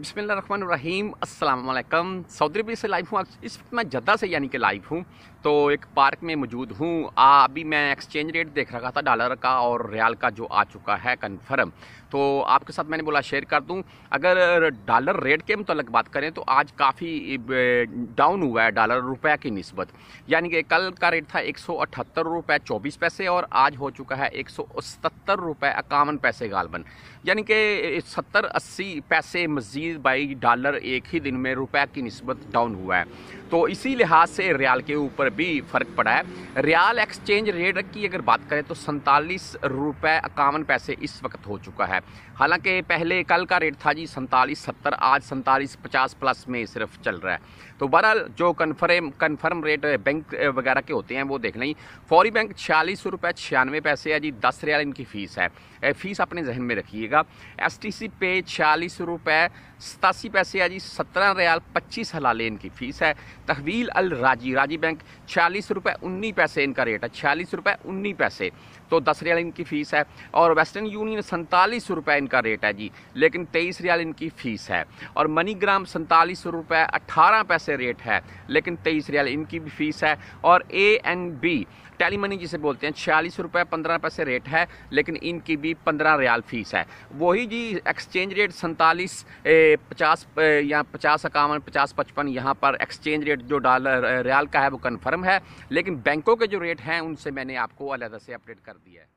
बिसमीम अल्लाम सऊदी अरबी से लाइव हूँ इस वक्त मैं जद्दा से यानी कि लाइव हूँ तो एक पार्क में मौजूद हूँ अभी मैं एक्सचेंज रेट देख रखा था डॉलर का और रियाल का जो आ चुका है कन्फर्म तो आपके साथ मैंने बोला शेयर कर दूँ अगर डॉलर रेट के मतलब बात करें तो आज काफ़ी डाउन हुआ है डॉलर रुपये की नस्बत यानी कि कल का रेट था एक सौ अठहत्तर रुपये चौबीस पैसे और आज हो चुका है एक सौ सत्तर रुपये इक्यावन पैसे गालबन यानी कि सत्तर अस्सी पैसे मज़ीद चाइनीज बाई डॉलर एक ही दिन में रुपए की नस्बत डाउन हुआ है तो इसी लिहाज से रियाल के ऊपर भी फ़र्क पड़ा है रियाल एक्सचेंज रेट की अगर बात करें तो सैंतालीस रुपये इक्यावन पैसे इस वक्त हो चुका है हालांकि पहले कल का रेट था जी सैंतालीस सत्तर आज सैंतालीस पचास प्लस में सिर्फ चल रहा है तो बहरहाल जो कन्फर्म कन्फर्म रेट बैंक वगैरह के होते हैं वो देख लें फौरी बैंक छियालीस रुपये छियानवे पैसे है जी दस रियाल इनकी फ़ीस है फीस अपने जहन में रखिएगा एस टी सी पे छियालीस रुपये सतासी पैसे है जी सत्रह रियाल पच्चीस हलाले इनकी फ़ीस है तहवील अल राजी राजी बैंक छियालीस रुपये उन्नी पैसे इनका रेट है छियालीस रुपये उन्नी पैसे तो दस रियाल इनकी फ़ीस है और वेस्टर्न यूनियन सैंतालीस रुपये इनका रेट है जी लेकिन तेईस रियाल इनकी फ़ीस है और मनीग्राम सैंतालीस रुपये अठारह पैसे रेट है लेकिन तेईस रियाल इनकी भी फ़ीस है और A N B tele money जिसे बोलते हैं छियालीस रुपये पंद्रह पैसे रेट है लेकिन इनकी भी पंद्रह रियाल फ़ीस है वही जी एक्सचेंज रेट सैंतालीस पचास या पचास इक्यावन पचास पचपन यहाँ पर एक्सचेंज रेट जो डॉलर रियाल का है वो कन्फर्म है लेकिन बैंकों के जो रेट हैं उनसे मैंने आपको अलहदा से अपडेट कर दिया है